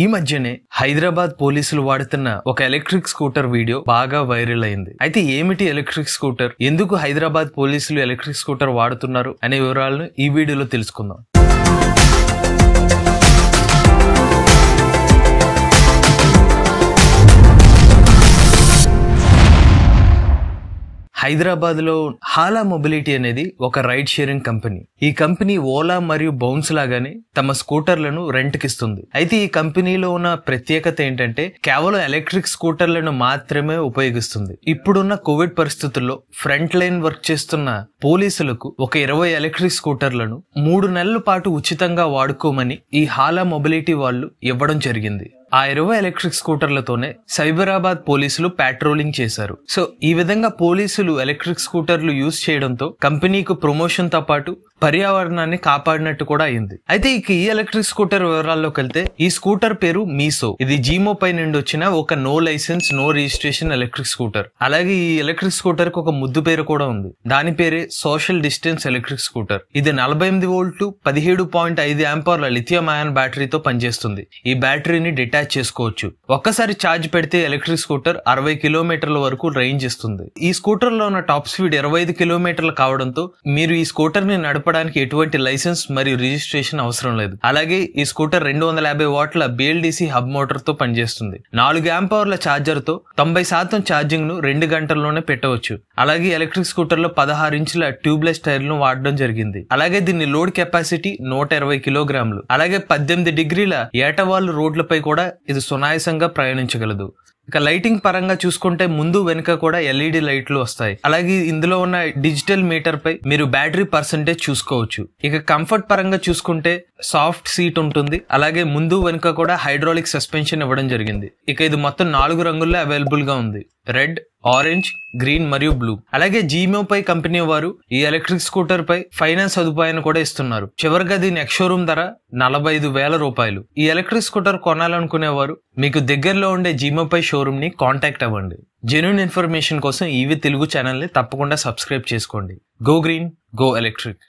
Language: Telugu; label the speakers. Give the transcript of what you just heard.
Speaker 1: ఈ మధ్యనే హైదరాబాద్ పోలీసులు వాడుతున్న ఒక ఎలక్ట్రిక్ స్కూటర్ వీడియో బాగా వైరల్ అయింది అయితే ఏమిటి ఎలక్ట్రిక్ స్కూటర్ ఎందుకు హైదరాబాద్ పోలీసులు ఎలక్ట్రిక్ స్కూటర్ వాడుతున్నారు అనే వివరాలను ఈ వీడియోలో తెలుసుకుందాం హైదరాబాద్లో హాలా మొబిలిటీ అనేది ఒక రైడ్ షేరింగ్ కంపెనీ ఈ కంపెనీ ఓలా మరియు బౌన్స్ లాగానే తమ స్కూటర్లను రెంట్కిస్తుంది అయితే ఈ కంపెనీలో ఉన్న ప్రత్యేకత ఏంటంటే కేవలం ఎలక్ట్రిక్ స్కూటర్లను మాత్రమే ఉపయోగిస్తుంది ఇప్పుడున్న కోవిడ్ పరిస్థితుల్లో ఫ్రంట్ లైన్ వర్క్ చేస్తున్న పోలీసులకు ఒక ఇరవై ఎలక్ట్రిక్ స్కూటర్లను మూడు నెలల పాటు ఉచితంగా వాడుకోమని ఈ హాలా మొబిలిటీ వాళ్ళు ఇవ్వడం జరిగింది ఆ ఇరవై ఎలక్ట్రిక్ స్కూటర్లతోనే సైబరాబాద్ పోలీసులు పాట్రోలింగ్ చేశారు సో ఈ విధంగా పోలీసులు ఎలక్ట్రిక్ స్కూటర్లు యూజ్ చేయడంతో కంపెనీకు తో పాటు పర్యావరణాన్ని కాపాడినట్టు కూడా అయింది అయితే ఇక ఈ ఎలక్ట్రిక్ స్కూటర్ వివరాల్లోకి వెళ్తే ఈ స్కూటర్ పేరు మీసో ఇది జీమో పై నుండి వచ్చిన ఒక no license no registration electric scooter అలాగే ఈ ఎలక్ట్రిక్ స్కూటర్ కి ఒక ముద్దు పేరు కూడా ఉంది దాని పేరే సోషల్ డిస్టెన్స్ ఎలక్ట్రిక్ స్కూటర్ ఇది నలభై ఎనిమిది వోల్ట్ పదిహేడు పాయింట్ ఐదు యాంపర్ల లిథియం అయాన్ బ్యాటరీతో పనిచేస్తుంది ఈ బ్యాటరీని డిటాచ్ అటాచ్ చేసుకోవచ్చు ఒక్కసారి ఛార్జ్ పెడితే ఎలక్ట్రిక్ స్కూటర్ అరవై కిలోమీటర్ల వరకు రేంజ్ ఇస్తుంది ఈ స్కూటర్లో ఉన్న టాప్ స్పీడ్ ఇరవై ఐదు కిలోమీటర్లు కావడంతో మీరు ఈ స్కూటర్ని నడపడానికి ఎటువంటి లైసెన్స్ మరియు రిజిస్ట్రేషన్ అవసరం లేదు అలాగే ఈ స్కూటర్ రెండు వందల యాభై వాట్ల బిఎల్డిసి హబ్ తో పనిచేస్తుంది నాలుగు యాంప్ ఛార్జర్ తో తొంభై శాతం ఛార్జింగ్ను రెండు గంటల్లోనే పెట్టవచ్చు అలాగే ఎలక్ట్రిక్ స్కూటర్లో పదహారు ఇంచుల ట్యూబ్లెస్ టైర్లను వాడడం జరిగింది అలాగే దీని లోడ్ కెపాసిటీ నూట ఇరవై కిలోగ్రాములు అలాగే పద్దెనిమిది డిగ్రీల ఏటవాళ్ళు రోడ్లపై కూడా ఇది సునాయాసంగా ప్రయాణించగలదు ఇక లైటింగ్ పరంగా చూసుకుంటే ముందు వెనుక కూడా ఎల్ఈడి లైట్లు వస్తాయి అలాగే ఇందులో ఉన్న డిజిటల్ మీటర్ పై మీరు బ్యాటరీ పర్సంటేజ్ చూసుకోవచ్చు ఇక కంఫర్ట్ పరంగా చూసుకుంటే సాఫ్ట్ సీట్ ఉంటుంది అలాగే ముందు వెనుక కూడా హైడ్రాలిక్ సస్పెన్షన్ ఇవ్వడం జరిగింది ఇక ఇది మొత్తం నాలుగు రంగుల్లో అవైలబుల్ గా ఉంది రెడ్ ఆరెంజ్ గ్రీన్ మరియు బ్లూ అలాగే జీమో పై కంపెనీ వారు ఈ ఎలక్ట్రిక్ స్కూటర్ పై ఫైనాన్స్ సదుపాయాన్ని కూడా ఇస్తున్నారు చివరిగా దీని ఎక్స్షోరూమ్ ధర నలభై ఐదు వేల రూపాయలు ఈ ఎలక్ట్రిక్ స్కూటర్ కొనాలనుకునే వారు మీకు దగ్గరలో ఉండే జీమో పై షోరూమ్ ని కాంటాక్ట్ అవ్వండి జెన్యున్ ఇన్ఫర్మేషన్ కోసం ఈవి తెలుగు ఛానల్ ని తప్పకుండా సబ్స్క్రైబ్ చేసుకోండి గో గ్రీన్ గో ఎలక్ట్రిక్